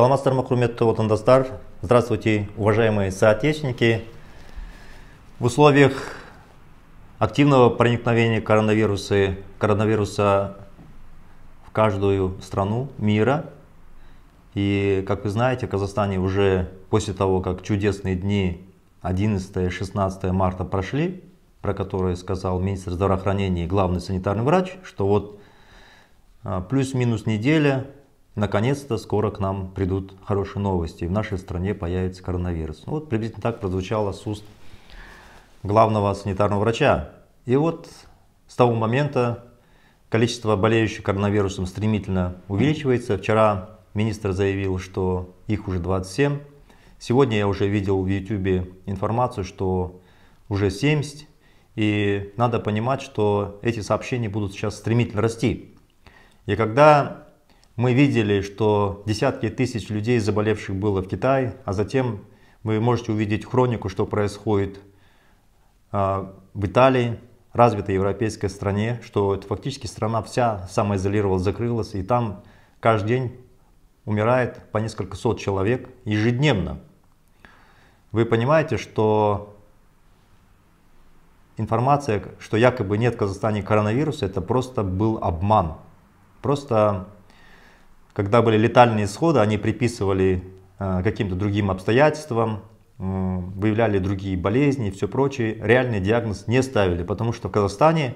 саламатсыздар ма құрметті отандастар здравствуйте уважаемые соотечественники в условиях активного проникновения коронавируса, коронавируса в каждую страну мира. И, как вы знаете, в Казахстане уже после того, как чудесные дни 11 16 марта прошли, про которые сказал министр здравоохранения и главный санитарный врач, что вот а, плюс-минус неделя наконец-то скоро к нам придут хорошие новости, и в нашей стране появится коронавирус. Ну, вот приблизительно так прозвучало с уст главного санитарного врача. И вот с того момента количество болеющих коронавирусом стремительно увеличивается. Вчера министр заявил, что их уже 27. Сегодня я уже видел в YouTube информацию, что уже 70. И надо понимать, что эти сообщения будут сейчас стремительно расти. И когда мы видели, что десятки тысяч людей, заболевших было в Китае, а затем вы можете увидеть хронику, что происходит а, в Италии, развитой европейской стране, что это фактически страна вся самоизолировалась, закрылась, и там каждый день умирает по несколько сот человек ежедневно. Вы понимаете, что информация, что якобы нет в Казахстане коронавируса, это просто был обман. Просто когда были летальные исходы, они приписывали э, каким-то другим обстоятельствам, э, выявляли другие болезни и все прочее. Реальный диагноз не ставили, потому что в Казахстане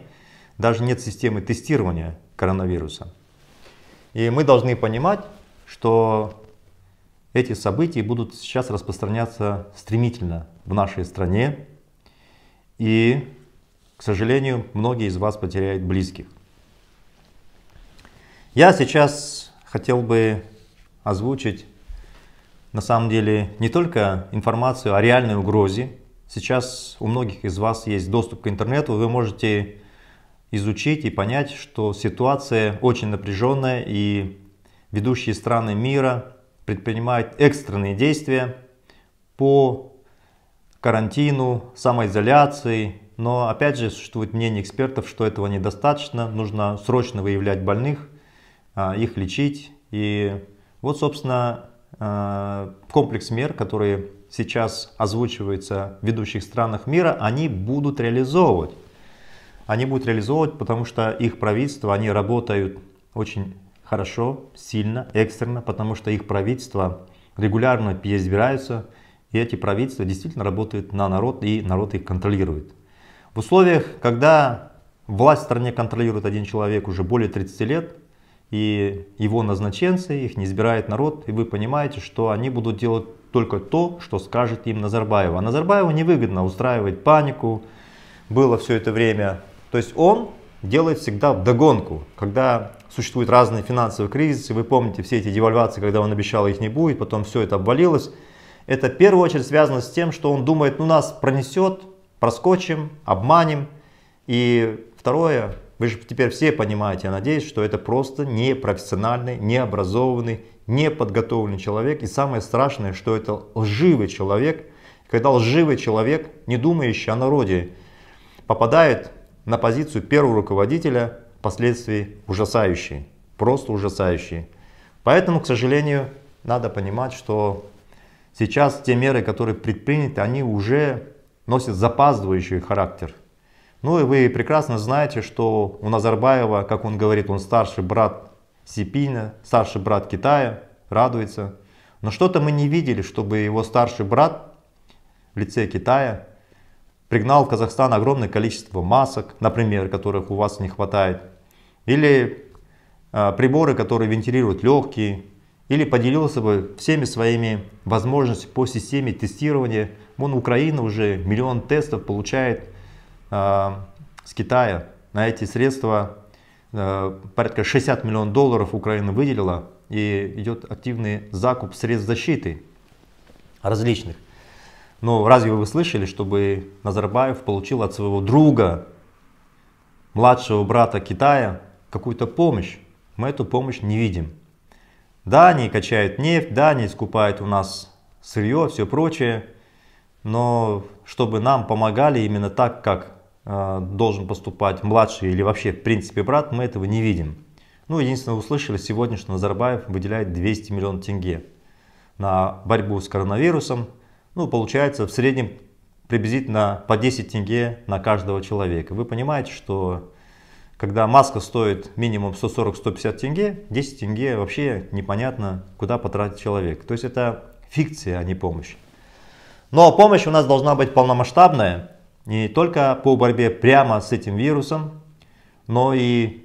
даже нет системы тестирования коронавируса. И мы должны понимать, что эти события будут сейчас распространяться стремительно в нашей стране. И, к сожалению, многие из вас потеряют близких. Я сейчас хотел бы озвучить на самом деле не только информацию о реальной угрозе. Сейчас у многих из вас есть доступ к интернету, вы можете изучить и понять, что ситуация очень напряженная и ведущие страны мира предпринимают экстренные действия по карантину, самоизоляции. Но опять же существует мнение экспертов, что этого недостаточно, нужно срочно выявлять больных а, их лечить. И вот, собственно, а, комплекс мер, которые сейчас озвучиваются в ведущих странах мира, они будут реализовывать. Они будут реализовывать, потому что их правительства, они работают очень хорошо, сильно, экстренно, потому что их правительства регулярно переизбираются, и эти правительства действительно работают на народ, и народ их контролирует. В условиях, когда власть в стране контролирует один человек уже более 30 лет, и его назначенцы, их не избирает народ, и вы понимаете, что они будут делать только то, что скажет им Назарбаев. А Назарбаеву невыгодно устраивать панику, было все это время. То есть он делает всегда догонку. когда существуют разные финансовые кризисы, вы помните все эти девальвации, когда он обещал их не будет, потом все это обвалилось. Это в первую очередь связано с тем, что он думает, ну нас пронесет, проскочим, обманем. И второе, вы же теперь все понимаете, я надеюсь, что это просто непрофессиональный, необразованный, неподготовленный человек. И самое страшное, что это лживый человек. Когда лживый человек, не думающий о народе, попадает на позицию первого руководителя, последствий ужасающие, просто ужасающие. Поэтому, к сожалению, надо понимать, что сейчас те меры, которые предприняты, они уже носят запаздывающий характер – ну и вы прекрасно знаете, что у Назарбаева, как он говорит, он старший брат Сипина, старший брат Китая, радуется. Но что-то мы не видели, чтобы его старший брат в лице Китая пригнал в Казахстан огромное количество масок, например, которых у вас не хватает, или э, приборы, которые вентилируют легкие, или поделился бы всеми своими возможностями по системе тестирования. Вон Украина уже миллион тестов получает Э, с Китая. На эти средства э, порядка 60 миллионов долларов Украина выделила и идет активный закуп средств защиты различных. Но ну, разве вы слышали, чтобы Назарбаев получил от своего друга, младшего брата Китая, какую-то помощь? Мы эту помощь не видим. Да, они качают нефть, да, они скупают у нас сырье, все прочее, но чтобы нам помогали именно так, как Э, должен поступать младший или вообще в принципе брат, мы этого не видим. Ну, единственное, услышали сегодня, что Назарбаев выделяет 200 миллионов тенге на борьбу с коронавирусом. Ну, получается в среднем приблизительно по 10 тенге на каждого человека. Вы понимаете, что когда маска стоит минимум 140-150 тенге, 10 тенге вообще непонятно, куда потратить человек. То есть это фикция, а не помощь. Но помощь у нас должна быть полномасштабная, не только по борьбе прямо с этим вирусом, но и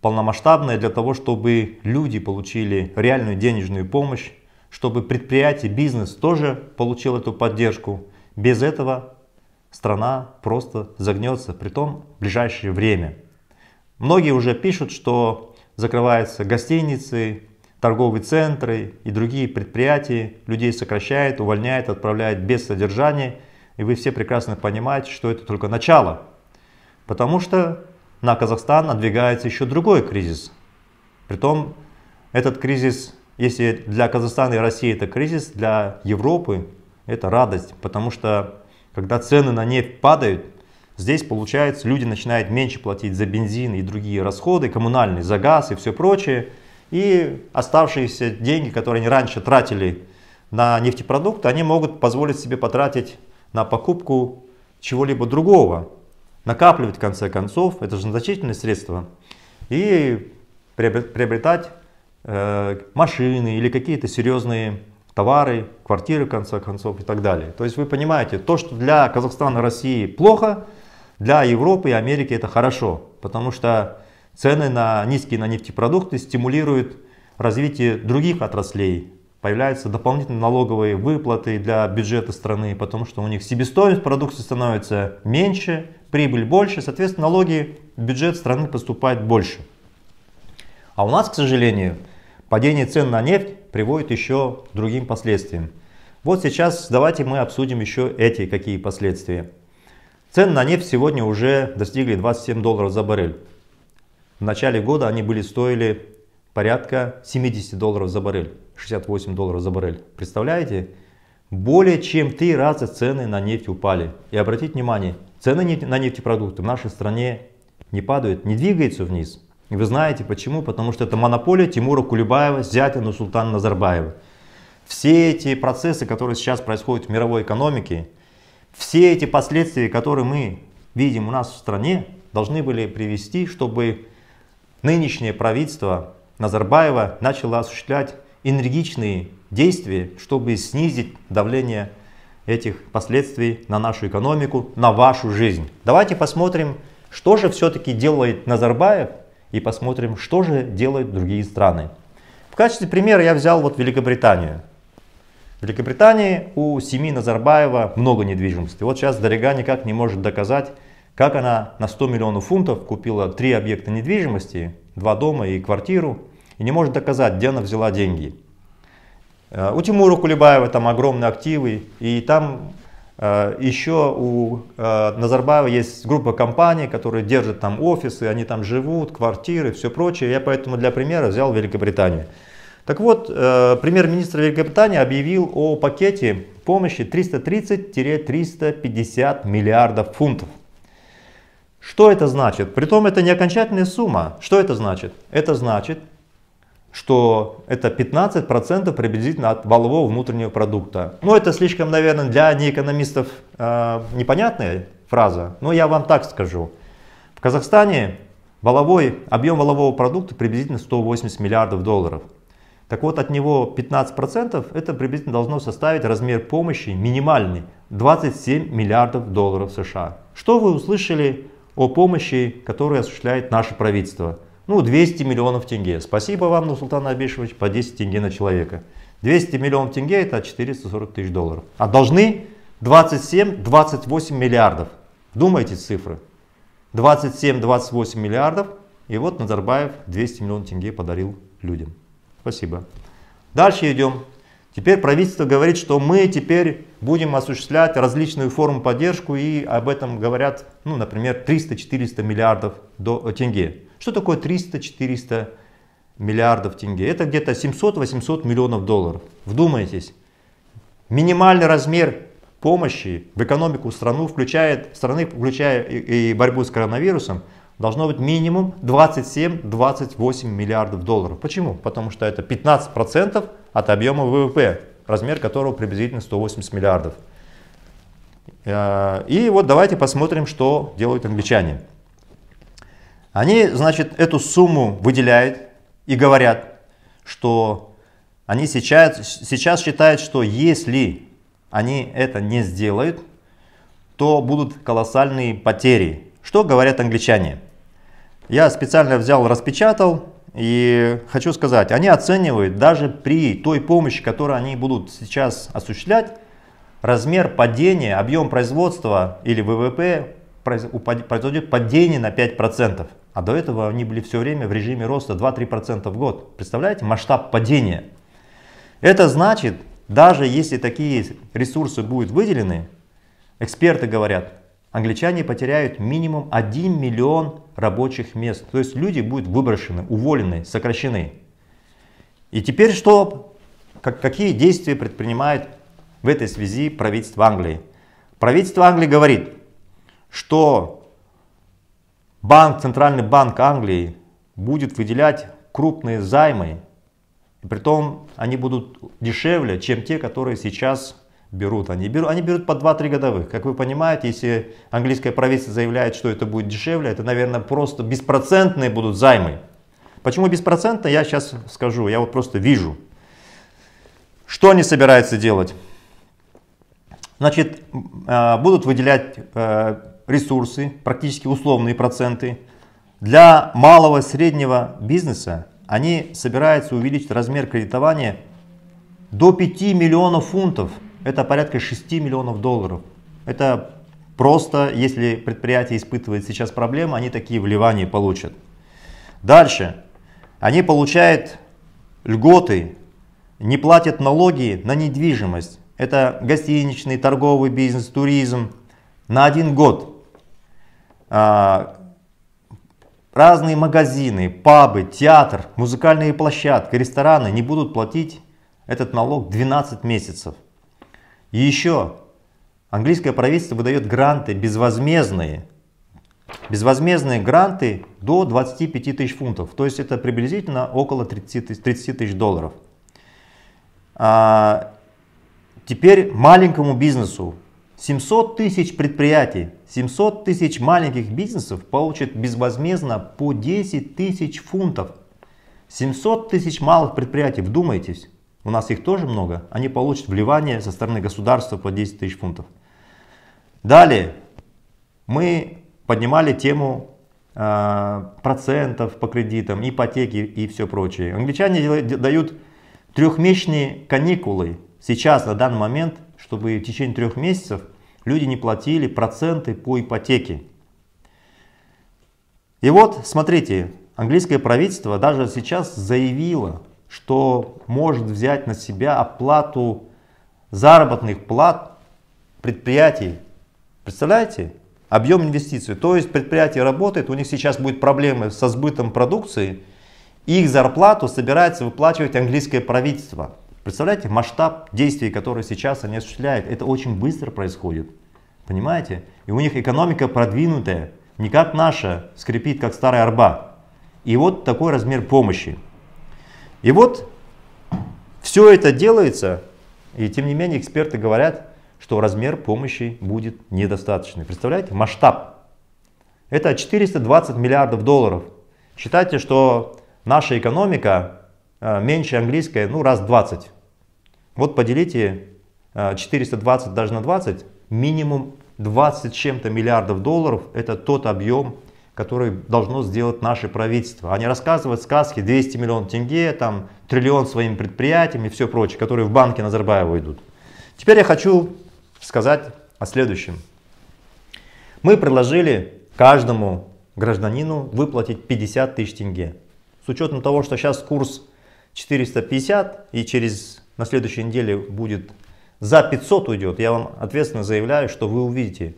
полномасштабное для того, чтобы люди получили реальную денежную помощь, чтобы предприятие, бизнес тоже получил эту поддержку. Без этого страна просто загнется, при том в ближайшее время. Многие уже пишут, что закрываются гостиницы, торговые центры и другие предприятия, людей сокращают, увольняют, отправляют без содержания – и вы все прекрасно понимаете, что это только начало. Потому что на Казахстан надвигается еще другой кризис. Притом этот кризис, если для Казахстана и России это кризис, для Европы это радость. Потому что когда цены на нефть падают, здесь получается люди начинают меньше платить за бензин и другие расходы, коммунальные, за газ и все прочее. И оставшиеся деньги, которые они раньше тратили на нефтепродукты, они могут позволить себе потратить на покупку чего-либо другого. Накапливать, в конце концов, это же значительные средства. И приобретать э, машины или какие-то серьезные товары, квартиры, в конце концов, и так далее. То есть вы понимаете, то, что для Казахстана, России плохо, для Европы и Америки это хорошо, потому что цены на низкие на нефтепродукты стимулируют развитие других отраслей появляются дополнительные налоговые выплаты для бюджета страны, потому что у них себестоимость продукции становится меньше, прибыль больше, соответственно налоги в бюджет страны поступает больше. А у нас, к сожалению, падение цен на нефть приводит еще к другим последствиям. Вот сейчас давайте мы обсудим еще эти какие последствия. Цены на нефть сегодня уже достигли 27 долларов за баррель. В начале года они были стоили порядка 70 долларов за баррель, 68 долларов за баррель. Представляете? Более чем три раза цены на нефть упали. И обратите внимание, цены на нефтепродукты в нашей стране не падают, не двигаются вниз. И вы знаете почему? Потому что это монополия Тимура Кулебаева, зятя Нусултана Назарбаева. Все эти процессы, которые сейчас происходят в мировой экономике, все эти последствия, которые мы видим у нас в стране, должны были привести, чтобы нынешнее правительство Назарбаева начала осуществлять энергичные действия, чтобы снизить давление этих последствий на нашу экономику, на вашу жизнь. Давайте посмотрим, что же все-таки делает Назарбаев и посмотрим, что же делают другие страны. В качестве примера я взял вот Великобританию. В Великобритании у семьи Назарбаева много недвижимости. Вот сейчас дорога никак не может доказать, как она на 100 миллионов фунтов купила три объекта недвижимости, два дома и квартиру и не может доказать, где она взяла деньги. Э, у Тимура Кулебаева там огромные активы, и там э, еще у э, Назарбаева есть группа компаний, которые держат там офисы, они там живут, квартиры, все прочее. Я поэтому для примера взял Великобританию. Так вот, премьер-министр Великобритании объявил о пакете помощи 330-350 миллиардов фунтов. Что это значит? Притом это не окончательная сумма. Что это значит? Это значит, что это 15% приблизительно от валового внутреннего продукта. Ну, это слишком, наверное, для неэкономистов э, непонятная фраза, но я вам так скажу. В Казахстане валовой, объем валового продукта приблизительно 180 миллиардов долларов. Так вот, от него 15% это приблизительно должно составить размер помощи минимальный 27 миллиардов долларов США. Что вы услышали о помощи, которую осуществляет наше правительство? ну 200 миллионов тенге. Спасибо вам, Нурсултан Абишевич, по 10 тенге на человека. 200 миллионов тенге это 440 тысяч долларов. А должны 27-28 миллиардов. Думайте цифры. 27-28 миллиардов. И вот Назарбаев 200 миллионов тенге подарил людям. Спасибо. Дальше идем. Теперь правительство говорит, что мы теперь будем осуществлять различную форму поддержку и об этом говорят, ну, например, 300-400 миллиардов до, э, тенге. Что такое 300-400 миллиардов тенге? Это где-то 700-800 миллионов долларов. Вдумайтесь, минимальный размер помощи в экономику страну включает, страны, включая и, борьбу с коронавирусом, должно быть минимум 27-28 миллиардов долларов. Почему? Потому что это 15% от объема ВВП, размер которого приблизительно 180 миллиардов. Э, и вот давайте посмотрим, что делают англичане. Они, значит, эту сумму выделяют и говорят, что они сейчас, сейчас считают, что если они это не сделают, то будут колоссальные потери. Что говорят англичане? Я специально взял, распечатал и хочу сказать, они оценивают даже при той помощи, которую они будут сейчас осуществлять, размер падения, объем производства или ВВП произойдет падение на 5%. А до этого они были все время в режиме роста 2-3% в год. Представляете масштаб падения? Это значит, даже если такие ресурсы будут выделены, эксперты говорят, англичане потеряют минимум 1 миллион рабочих мест. То есть люди будут выброшены, уволены, сокращены. И теперь что? Как, какие действия предпринимает в этой связи правительство Англии? Правительство Англии говорит – что банк, Центральный банк Англии будет выделять крупные займы, и при том они будут дешевле, чем те, которые сейчас берут. Они берут, они берут по 2-3 годовых. Как вы понимаете, если английское правительство заявляет, что это будет дешевле, это, наверное, просто беспроцентные будут займы. Почему беспроцентно, я сейчас скажу, я вот просто вижу. Что они собираются делать? Значит, а, будут выделять э, ресурсы, практически условные проценты, для малого и среднего бизнеса они собираются увеличить размер кредитования до 5 миллионов фунтов. Это порядка 6 миллионов долларов. Это просто, если предприятие испытывает сейчас проблемы, они такие вливания получат. Дальше. Они получают льготы, не платят налоги на недвижимость. Это гостиничный, торговый бизнес, туризм на один год. А, разные магазины, пабы, театр, музыкальные площадки, рестораны не будут платить этот налог 12 месяцев. И еще английское правительство выдает гранты безвозмездные. Безвозмездные гранты до 25 тысяч фунтов. То есть это приблизительно около 30 тысяч долларов. А теперь маленькому бизнесу 700 тысяч предприятий, 700 тысяч маленьких бизнесов получат безвозмездно по 10 тысяч фунтов. 700 тысяч малых предприятий, вдумайтесь, у нас их тоже много, они получат вливание со стороны государства по 10 тысяч фунтов. Далее, мы поднимали тему э, процентов по кредитам, ипотеки и все прочее. Англичане дают трехмесячные каникулы сейчас, на данный момент – чтобы в течение трех месяцев люди не платили проценты по ипотеке. И вот, смотрите, английское правительство даже сейчас заявило, что может взять на себя оплату заработных плат предприятий. Представляете? Объем инвестиций. То есть предприятие работает, у них сейчас будет проблемы со сбытом продукции, их зарплату собирается выплачивать английское правительство. Представляете масштаб действий, которые сейчас они осуществляют, это очень быстро происходит. Понимаете? И у них экономика продвинутая, не как наша, скрипит как старая арба. И вот такой размер помощи. И вот все это делается, и тем не менее эксперты говорят, что размер помощи будет недостаточный. Представляете, масштаб. Это 420 миллиардов долларов. Считайте, что наша экономика а, меньше английское, ну раз 20. Вот поделите 420 а, даже на 20, минимум 20 чем-то миллиардов долларов, это тот объем, который должно сделать наше правительство, они а рассказывают сказки 200 миллионов тенге, там триллион своими предприятиями и все прочее, которые в банке Назарбаева идут. Теперь я хочу сказать о следующем. Мы предложили каждому гражданину выплатить 50 тысяч тенге. С учетом того, что сейчас курс 450 и через на следующей неделе будет за 500 уйдет, я вам ответственно заявляю, что вы увидите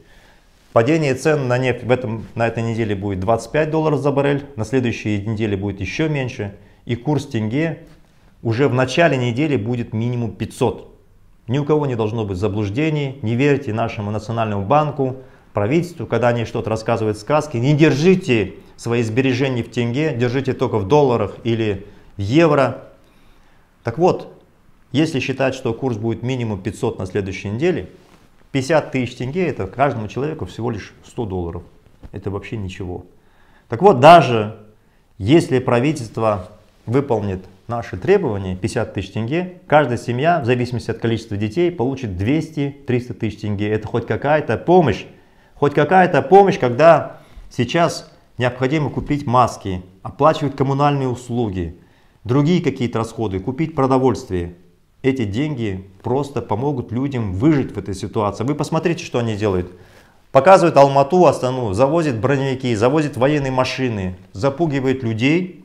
падение цен на нефть в этом, на этой неделе будет 25 долларов за баррель, на следующей неделе будет еще меньше и курс тенге уже в начале недели будет минимум 500. Ни у кого не должно быть заблуждений, не верьте нашему национальному банку, правительству, когда они что-то рассказывают сказки, не держите свои сбережения в тенге, держите только в долларах или евро. Так вот, если считать, что курс будет минимум 500 на следующей неделе, 50 тысяч тенге это каждому человеку всего лишь 100 долларов. Это вообще ничего. Так вот, даже если правительство выполнит наши требования, 50 тысяч тенге, каждая семья, в зависимости от количества детей, получит 200-300 тысяч тенге. Это хоть какая-то помощь. Хоть какая-то помощь, когда сейчас необходимо купить маски, оплачивать коммунальные услуги, другие какие-то расходы, купить продовольствие. Эти деньги просто помогут людям выжить в этой ситуации. Вы посмотрите, что они делают. показывают Алмату, Астану, завозит броневики, завозит военные машины, запугивает людей.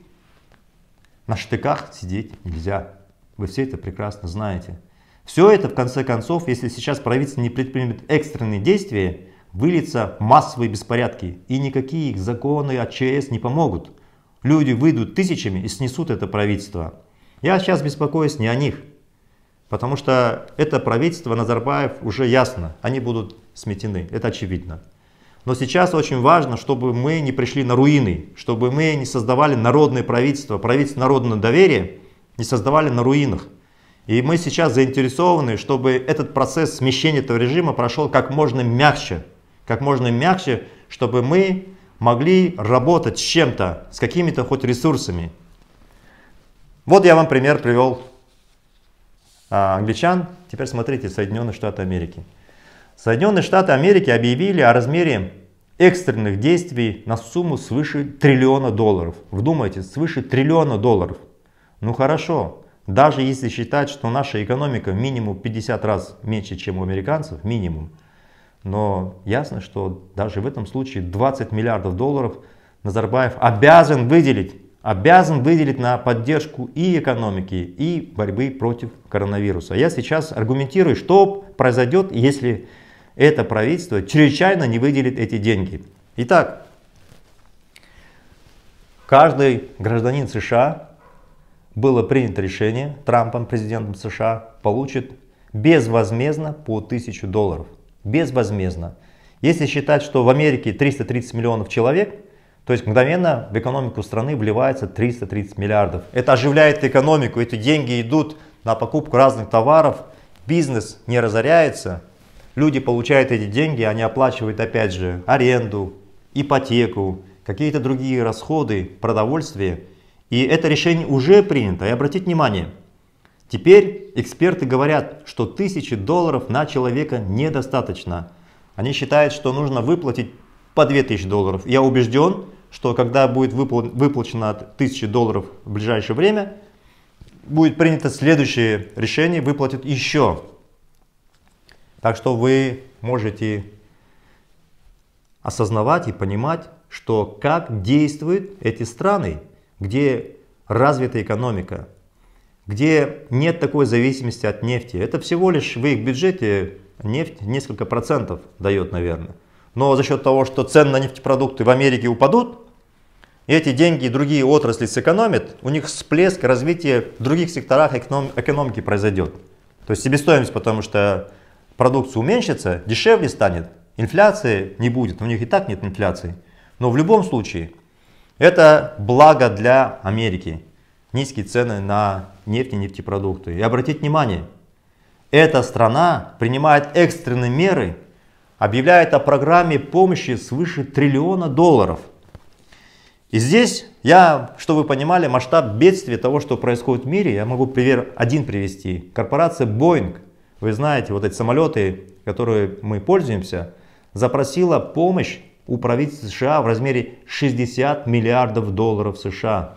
На штыках сидеть нельзя. Вы все это прекрасно знаете. Все это, в конце концов, если сейчас правительство не предпримет экстренные действия, выльется в массовые беспорядки. И никакие законы от ЧС не помогут. Люди выйдут тысячами и снесут это правительство. Я сейчас беспокоюсь не о них, потому что это правительство Назарбаев уже ясно, они будут сметены, это очевидно. Но сейчас очень важно, чтобы мы не пришли на руины, чтобы мы не создавали народное правительство, правительство народного доверия, не создавали на руинах. И мы сейчас заинтересованы, чтобы этот процесс смещения этого режима прошел как можно мягче, как можно мягче, чтобы мы могли работать с чем-то, с какими-то хоть ресурсами. Вот я вам пример привел а, англичан, теперь смотрите Соединенные Штаты Америки. Соединенные Штаты Америки объявили о размере экстренных действий на сумму свыше триллиона долларов. Вдумайтесь, свыше триллиона долларов. Ну хорошо, даже если считать, что наша экономика минимум 50 раз меньше, чем у американцев, минимум, но ясно, что даже в этом случае 20 миллиардов долларов Назарбаев обязан выделить, обязан выделить на поддержку и экономики, и борьбы против коронавируса. Я сейчас аргументирую, что произойдет, если это правительство чрезвычайно не выделит эти деньги. Итак, каждый гражданин США, было принято решение Трампом, президентом США, получит безвозмездно по 1000 долларов безвозмездно. Если считать, что в Америке 330 миллионов человек, то есть мгновенно в экономику страны вливается 330 миллиардов. Это оживляет экономику, эти деньги идут на покупку разных товаров, бизнес не разоряется, люди получают эти деньги, они оплачивают опять же аренду, ипотеку, какие-то другие расходы, продовольствие. И это решение уже принято. И обратите внимание, Теперь эксперты говорят, что тысячи долларов на человека недостаточно. Они считают, что нужно выплатить по 2000 долларов. Я убежден, что когда будет выплачено 1000 долларов в ближайшее время, будет принято следующее решение, выплатят еще. Так что вы можете осознавать и понимать, что как действуют эти страны, где развита экономика, где нет такой зависимости от нефти. Это всего лишь в их бюджете нефть несколько процентов дает, наверное. Но за счет того, что цены на нефтепродукты в Америке упадут, эти деньги и другие отрасли сэкономят, у них всплеск развития в других секторах эконом экономики произойдет. То есть себестоимость, потому что продукция уменьшится, дешевле станет, инфляции не будет, у них и так нет инфляции. Но в любом случае, это благо для Америки. Низкие цены на нефть и нефтепродукты. И обратите внимание, эта страна принимает экстренные меры, объявляет о программе помощи свыше триллиона долларов. И здесь я, что вы понимали, масштаб бедствия того, что происходит в мире, я могу пример один привести. Корпорация Boeing, вы знаете, вот эти самолеты, которые мы пользуемся, запросила помощь у правительства США в размере 60 миллиардов долларов США.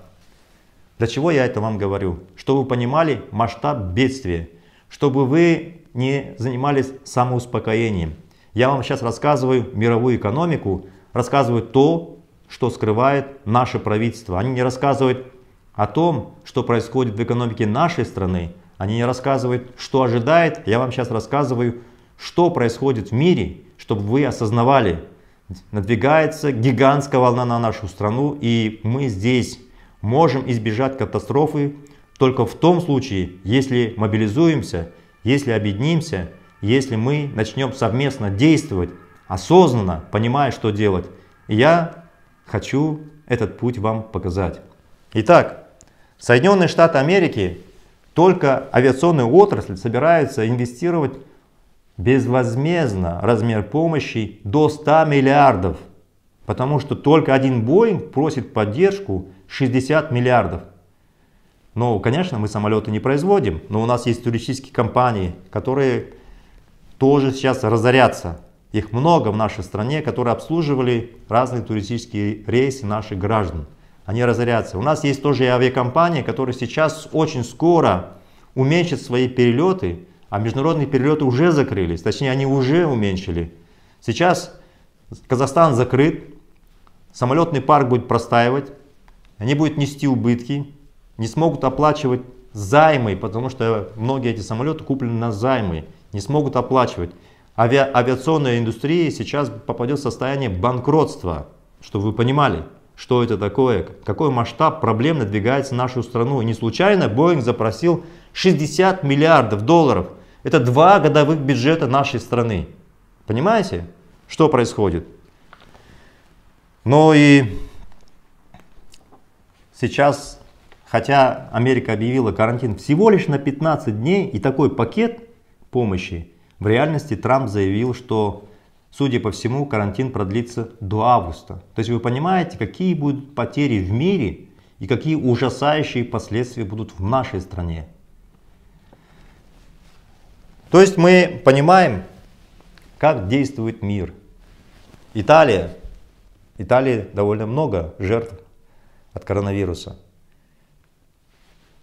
Для чего я это вам говорю? Чтобы вы понимали масштаб бедствия, чтобы вы не занимались самоуспокоением. Я вам сейчас рассказываю мировую экономику, рассказываю то, что скрывает наше правительство. Они не рассказывают о том, что происходит в экономике нашей страны. Они не рассказывают, что ожидает. Я вам сейчас рассказываю, что происходит в мире, чтобы вы осознавали. Надвигается гигантская волна на нашу страну, и мы здесь можем избежать катастрофы только в том случае, если мобилизуемся, если объединимся, если мы начнем совместно действовать, осознанно, понимая, что делать. я хочу этот путь вам показать. Итак, Соединенные Штаты Америки, только авиационную отрасль собираются инвестировать безвозмездно размер помощи до 100 миллиардов. Потому что только один Боинг просит поддержку 60 миллиардов. Ну, конечно, мы самолеты не производим, но у нас есть туристические компании, которые тоже сейчас разорятся. Их много в нашей стране, которые обслуживали разные туристические рейсы наших граждан. Они разорятся. У нас есть тоже и авиакомпании, которые сейчас очень скоро уменьшат свои перелеты, а международные перелеты уже закрылись, точнее они уже уменьшили. Сейчас Казахстан закрыт, самолетный парк будет простаивать, они будут нести убытки, не смогут оплачивать займы, потому что многие эти самолеты куплены на займы, не смогут оплачивать. Авиа авиационная индустрия сейчас попадет в состояние банкротства, чтобы вы понимали, что это такое, какой масштаб проблем надвигается в нашу страну. И не случайно Боинг запросил 60 миллиардов долларов. Это два годовых бюджета нашей страны. Понимаете, что происходит? Ну и сейчас, хотя Америка объявила карантин всего лишь на 15 дней и такой пакет помощи, в реальности Трамп заявил, что, судя по всему, карантин продлится до августа. То есть вы понимаете, какие будут потери в мире и какие ужасающие последствия будут в нашей стране. То есть мы понимаем, как действует мир. Италия. Италии довольно много жертв от коронавируса.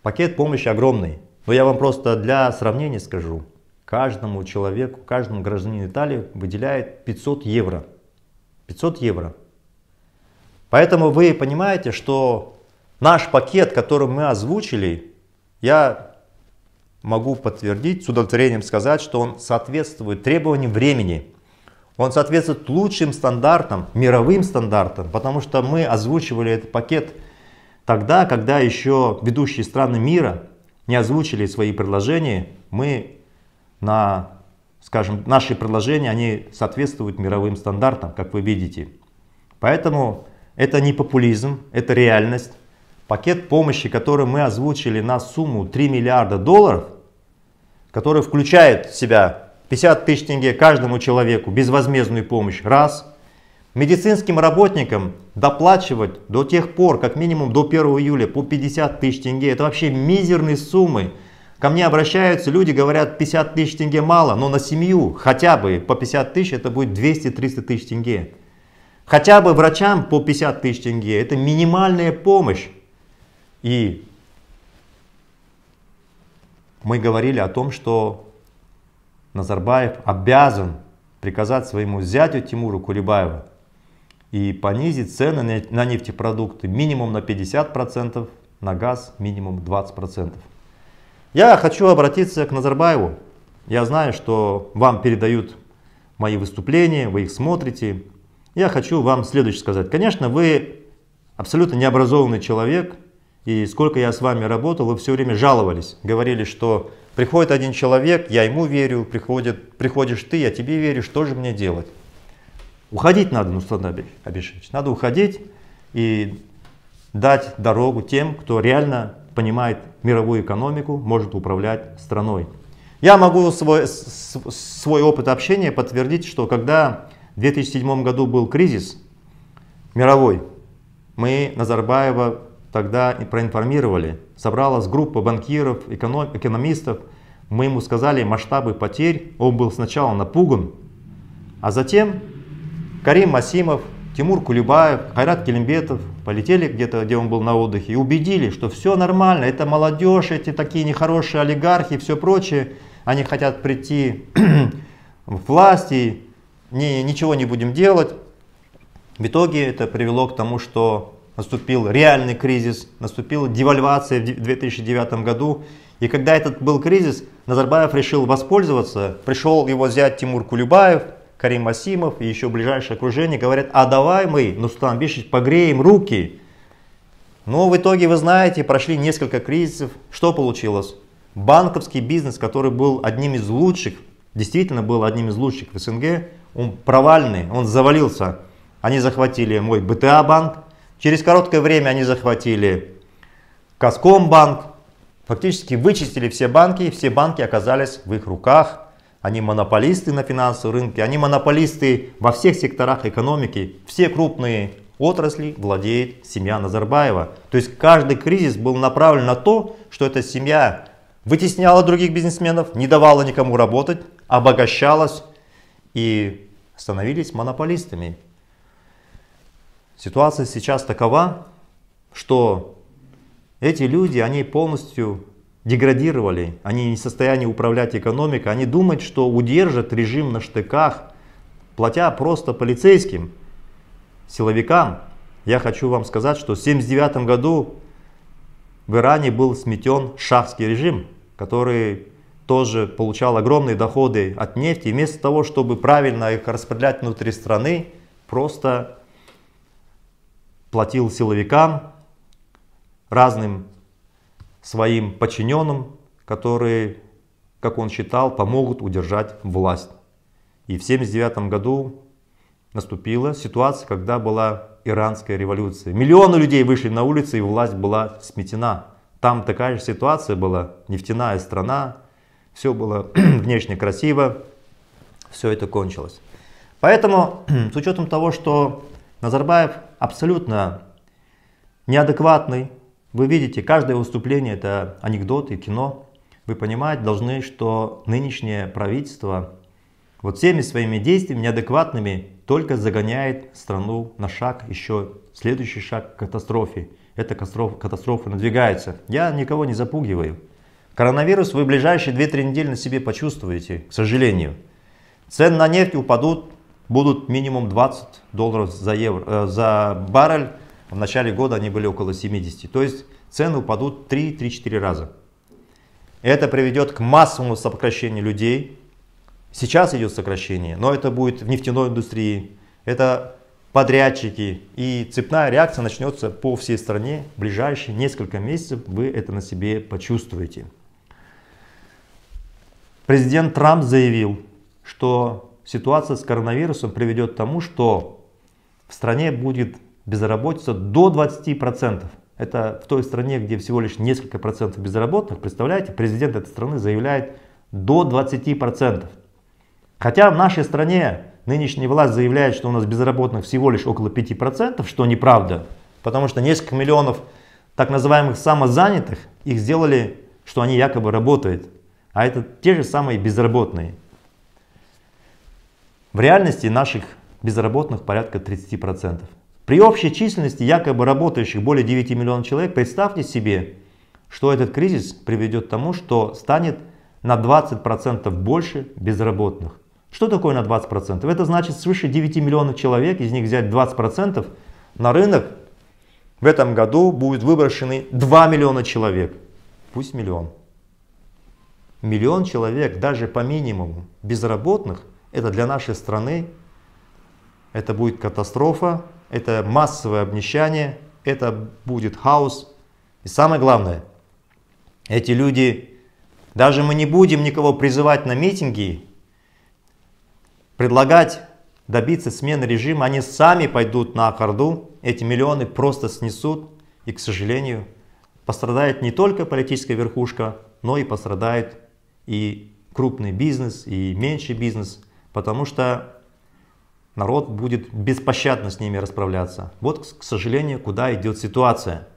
Пакет помощи огромный. Но я вам просто для сравнения скажу. Каждому человеку, каждому гражданину Италии выделяет 500 евро. 500 евро. Поэтому вы понимаете, что наш пакет, который мы озвучили, я могу подтвердить, с удовлетворением сказать, что он соответствует требованиям времени он соответствует лучшим стандартам, мировым стандартам, потому что мы озвучивали этот пакет тогда, когда еще ведущие страны мира не озвучили свои предложения, мы на, скажем, наши предложения, они соответствуют мировым стандартам, как вы видите. Поэтому это не популизм, это реальность. Пакет помощи, который мы озвучили на сумму 3 миллиарда долларов, который включает в себя 50 тысяч тенге каждому человеку, безвозмездную помощь, раз. Медицинским работникам доплачивать до тех пор, как минимум до 1 июля, по 50 тысяч тенге. Это вообще мизерные суммы. Ко мне обращаются люди, говорят, 50 тысяч тенге мало, но на семью хотя бы по 50 тысяч это будет 200-300 тысяч тенге. Хотя бы врачам по 50 тысяч тенге. Это минимальная помощь. И мы говорили о том, что Назарбаев обязан приказать своему зятю Тимуру Кулебаеву и понизить цены на нефтепродукты минимум на 50%, на газ минимум 20%. Я хочу обратиться к Назарбаеву. Я знаю, что вам передают мои выступления, вы их смотрите. Я хочу вам следующее сказать. Конечно, вы абсолютно необразованный человек, и сколько я с вами работал, вы все время жаловались, говорили, что Приходит один человек, я ему верю, приходит, приходишь ты, я тебе верю, что же мне делать? Уходить надо, Нурсултан Абишевич, надо уходить и дать дорогу тем, кто реально понимает мировую экономику, может управлять страной. Я могу свой, свой опыт общения подтвердить, что когда в 2007 году был кризис мировой, мы Назарбаева тогда проинформировали. Собралась группа банкиров, эконом, экономистов. Мы ему сказали масштабы потерь. Он был сначала напуган, а затем Карим Масимов, Тимур Кулебаев, Хайрат Келимбетов полетели где-то, где он был на отдыхе, и убедили, что все нормально, это молодежь, эти такие нехорошие олигархи и все прочее. Они хотят прийти в власть и не, ничего не будем делать. В итоге это привело к тому, что наступил реальный кризис, наступила девальвация в 2009 году. И когда этот был кризис, Назарбаев решил воспользоваться, пришел его взять Тимур Кулюбаев, Карим Асимов и еще ближайшее окружение, говорят, а давай мы, ну Нустан Бишич, погреем руки. Но ну, в итоге, вы знаете, прошли несколько кризисов. Что получилось? Банковский бизнес, который был одним из лучших, действительно был одним из лучших в СНГ, он провальный, он завалился. Они захватили мой БТА банк, Через короткое время они захватили Казкомбанк, фактически вычистили все банки, и все банки оказались в их руках. Они монополисты на финансовом рынке, они монополисты во всех секторах экономики. Все крупные отрасли владеет семья Назарбаева. То есть каждый кризис был направлен на то, что эта семья вытесняла других бизнесменов, не давала никому работать, обогащалась и становились монополистами. Ситуация сейчас такова, что эти люди, они полностью деградировали, они не в состоянии управлять экономикой, они думают, что удержат режим на штыках, платя просто полицейским, силовикам. Я хочу вам сказать, что в 1979 году в Иране был сметен шахский режим, который тоже получал огромные доходы от нефти. И вместо того, чтобы правильно их распределять внутри страны, просто платил силовикам, разным своим подчиненным, которые, как он считал, помогут удержать власть. И в 1979 году наступила ситуация, когда была иранская революция. Миллионы людей вышли на улицы, и власть была сметена. Там такая же ситуация была, нефтяная страна, все было внешне красиво, все это кончилось. Поэтому, с учетом того, что Назарбаев абсолютно неадекватный. Вы видите, каждое выступление это анекдоты, кино. Вы понимаете, должны, что нынешнее правительство вот всеми своими действиями неадекватными только загоняет страну на шаг, еще следующий шаг к катастрофе. Эта катастрофа, катастрофа надвигается. Я никого не запугиваю. Коронавирус вы в ближайшие 2-3 недели на себе почувствуете, к сожалению. Цены на нефть упадут будут минимум 20 долларов за, евро, э, за баррель. В начале года они были около 70. То есть цены упадут 3-4 раза. Это приведет к массовому сокращению людей. Сейчас идет сокращение, но это будет в нефтяной индустрии. Это подрядчики. И цепная реакция начнется по всей стране. В ближайшие несколько месяцев вы это на себе почувствуете. Президент Трамп заявил, что ситуация с коронавирусом приведет к тому, что в стране будет безработица до 20%. Это в той стране, где всего лишь несколько процентов безработных, представляете, президент этой страны заявляет до 20%. Хотя в нашей стране нынешняя власть заявляет, что у нас безработных всего лишь около 5%, что неправда, потому что несколько миллионов так называемых самозанятых, их сделали, что они якобы работают, а это те же самые безработные. В реальности наших безработных порядка 30%. При общей численности якобы работающих более 9 миллионов человек, представьте себе, что этот кризис приведет к тому, что станет на 20% больше безработных. Что такое на 20%? Это значит свыше 9 миллионов человек, из них взять 20% на рынок. В этом году будет выброшены 2 миллиона человек. Пусть миллион. Миллион человек даже по минимуму безработных – это для нашей страны, это будет катастрофа, это массовое обнищание, это будет хаос. И самое главное, эти люди, даже мы не будем никого призывать на митинги, предлагать добиться смены режима, они сами пойдут на аккорду, эти миллионы просто снесут, и, к сожалению, пострадает не только политическая верхушка, но и пострадает и крупный бизнес, и меньший бизнес потому что народ будет беспощадно с ними расправляться. Вот, к сожалению, куда идет ситуация.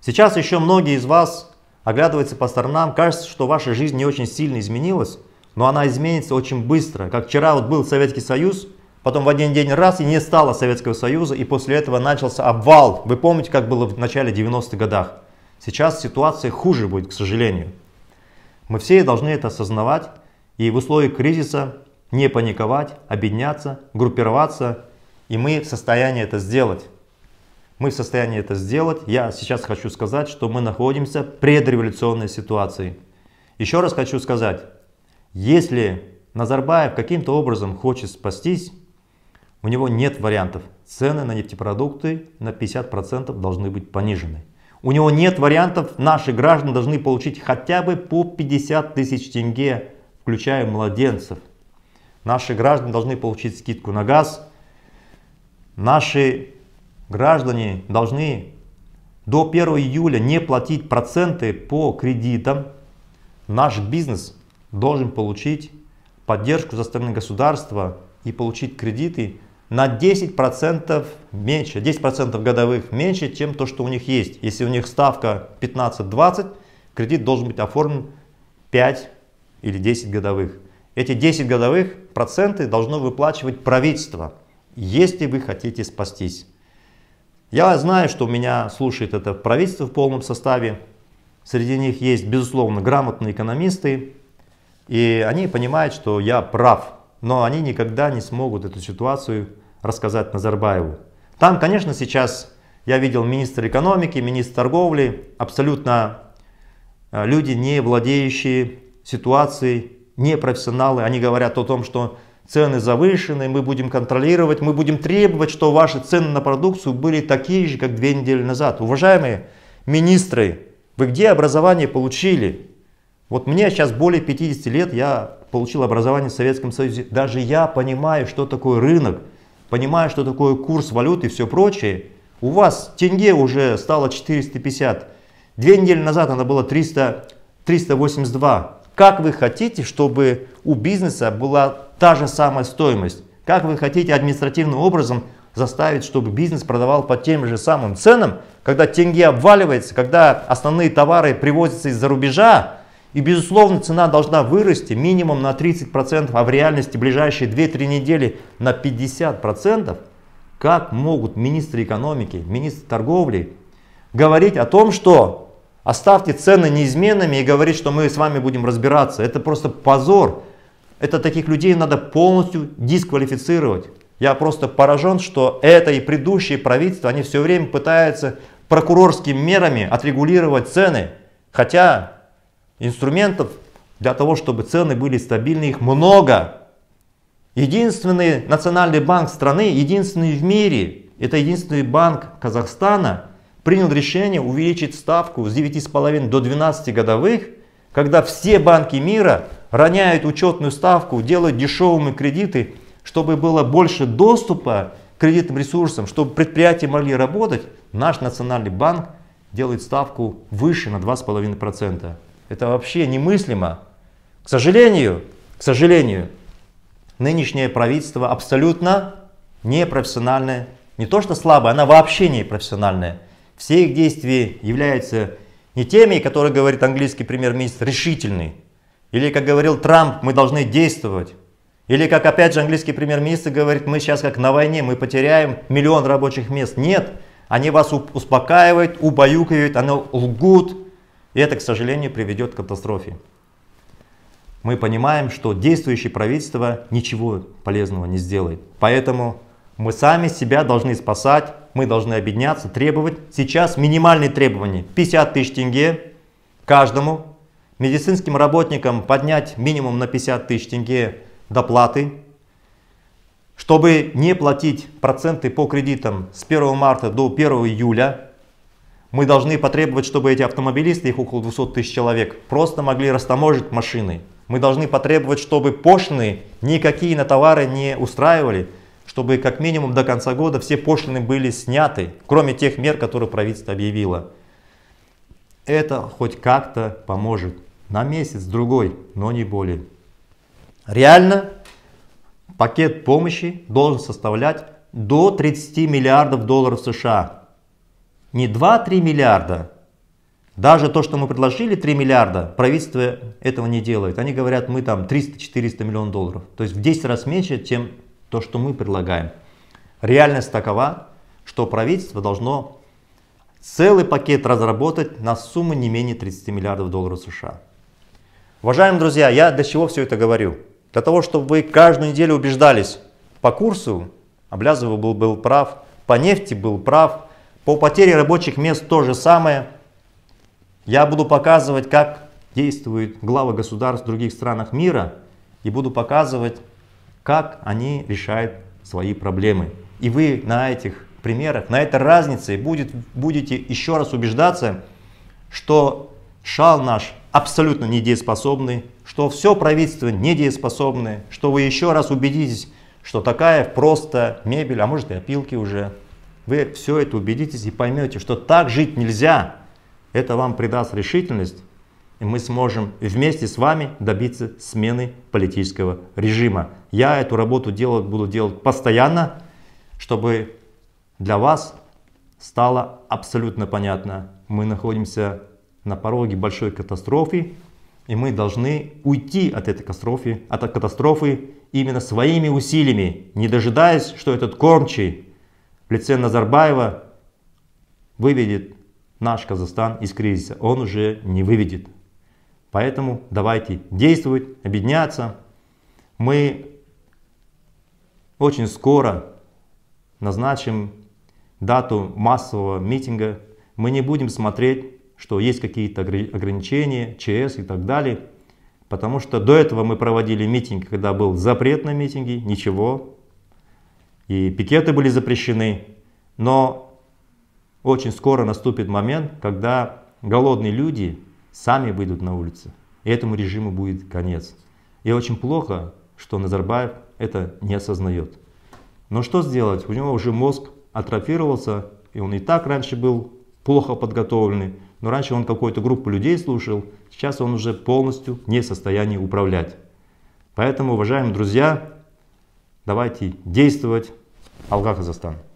Сейчас еще многие из вас оглядываются по сторонам, кажется, что ваша жизнь не очень сильно изменилась, но она изменится очень быстро. Как вчера вот был Советский Союз, потом в один день раз и не стало Советского Союза, и после этого начался обвал. Вы помните, как было в начале 90-х годах? Сейчас ситуация хуже будет, к сожалению. Мы все должны это осознавать, и в условиях кризиса не паниковать, объединяться, группироваться. И мы в состоянии это сделать. Мы в состоянии это сделать. Я сейчас хочу сказать, что мы находимся в предреволюционной ситуации. Еще раз хочу сказать, если Назарбаев каким-то образом хочет спастись, у него нет вариантов. Цены на нефтепродукты на 50% должны быть понижены. У него нет вариантов, наши граждане должны получить хотя бы по 50 тысяч тенге, включая младенцев. Наши граждане должны получить скидку на газ. Наши граждане должны до 1 июля не платить проценты по кредитам. Наш бизнес должен получить поддержку со стороны государства и получить кредиты на 10% меньше, 10% годовых меньше, чем то, что у них есть. Если у них ставка 15-20, кредит должен быть оформлен 5 или 10 годовых. Эти 10 годовых проценты должно выплачивать правительство, если вы хотите спастись. Я знаю, что у меня слушает это правительство в полном составе. Среди них есть, безусловно, грамотные экономисты. И они понимают, что я прав. Но они никогда не смогут эту ситуацию рассказать Назарбаеву. Там, конечно, сейчас я видел министр экономики, министр торговли, абсолютно э, люди, не владеющие ситуацией непрофессионалы, они говорят о том, что цены завышены, мы будем контролировать, мы будем требовать, что ваши цены на продукцию были такие же, как две недели назад. Уважаемые министры, вы где образование получили? Вот мне сейчас более 50 лет, я получил образование в Советском Союзе. Даже я понимаю, что такое рынок, понимаю, что такое курс валют и все прочее. У вас тенге уже стало 450. Две недели назад она была 300, 382. Как вы хотите, чтобы у бизнеса была та же самая стоимость? Как вы хотите административным образом заставить, чтобы бизнес продавал по тем же самым ценам, когда тенге обваливается, когда основные товары привозятся из-за рубежа, и безусловно цена должна вырасти минимум на 30%, а в реальности ближайшие 2-3 недели на 50%, как могут министры экономики, министры торговли говорить о том, что Оставьте цены неизменными и говорить, что мы с вами будем разбираться. Это просто позор. Это таких людей надо полностью дисквалифицировать. Я просто поражен, что это и предыдущие правительства, они все время пытаются прокурорскими мерами отрегулировать цены. Хотя инструментов для того, чтобы цены были стабильны, их много. Единственный национальный банк страны, единственный в мире, это единственный банк Казахстана, принял решение увеличить ставку с 9,5 до 12 годовых, когда все банки мира роняют учетную ставку, делают дешевыми кредиты, чтобы было больше доступа к кредитным ресурсам, чтобы предприятия могли работать, наш национальный банк делает ставку выше на 2,5%. Это вообще немыслимо. К сожалению, к сожалению, нынешнее правительство абсолютно непрофессиональное. Не то что слабое, оно вообще непрофессиональное. Все их действия являются не теми, которые говорит английский премьер-министр, решительный. Или, как говорил Трамп, мы должны действовать. Или, как опять же английский премьер-министр говорит, мы сейчас как на войне, мы потеряем миллион рабочих мест. Нет, они вас успокаивают, убаюкивают, они лгут. И это, к сожалению, приведет к катастрофе. Мы понимаем, что действующее правительство ничего полезного не сделает. Поэтому мы сами себя должны спасать, мы должны объединяться, требовать сейчас минимальные требования. 50 тысяч тенге каждому. Медицинским работникам поднять минимум на 50 тысяч тенге доплаты. Чтобы не платить проценты по кредитам с 1 марта до 1 июля, мы должны потребовать, чтобы эти автомобилисты, их около 200 тысяч человек, просто могли растаможить машины. Мы должны потребовать, чтобы пошлины никакие на товары не устраивали, чтобы как минимум до конца года все пошлины были сняты, кроме тех мер, которые правительство объявило. Это хоть как-то поможет на месяц-другой, но не более. Реально пакет помощи должен составлять до 30 миллиардов долларов США. Не 2-3 миллиарда. Даже то, что мы предложили 3 миллиарда, правительство этого не делает. Они говорят, мы там 300-400 миллионов долларов. То есть в 10 раз меньше, чем то, что мы предлагаем. Реальность такова, что правительство должно целый пакет разработать на сумму не менее 30 миллиардов долларов США. Уважаемые друзья, я для чего все это говорю? Для того, чтобы вы каждую неделю убеждались по курсу, Облязов был, был прав, по нефти был прав, по потере рабочих мест то же самое. Я буду показывать, как действует глава государств в других странах мира и буду показывать, как они решают свои проблемы. И вы на этих примерах, на этой разнице будет, будете еще раз убеждаться, что шал наш абсолютно недееспособный, что все правительство недееспособное, что вы еще раз убедитесь, что такая просто мебель, а может и опилки уже. Вы все это убедитесь и поймете, что так жить нельзя. Это вам придаст решительность и мы сможем вместе с вами добиться смены политического режима. Я эту работу делать, буду делать постоянно, чтобы для вас стало абсолютно понятно. Мы находимся на пороге большой катастрофы, и мы должны уйти от этой катастрофы, от катастрофы именно своими усилиями, не дожидаясь, что этот кормчий в лице Назарбаева выведет наш Казахстан из кризиса. Он уже не выведет. Поэтому давайте действовать, объединяться. Мы очень скоро назначим дату массового митинга. Мы не будем смотреть, что есть какие-то ограничения, ЧС и так далее. Потому что до этого мы проводили митинг, когда был запрет на митинги, ничего. И пикеты были запрещены. Но очень скоро наступит момент, когда голодные люди сами выйдут на улицы. И этому режиму будет конец. И очень плохо, что Назарбаев это не осознает. Но что сделать? У него уже мозг атрофировался, и он и так раньше был плохо подготовленный. Но раньше он какую-то группу людей слушал, сейчас он уже полностью не в состоянии управлять. Поэтому, уважаемые друзья, давайте действовать. Алга Казахстан.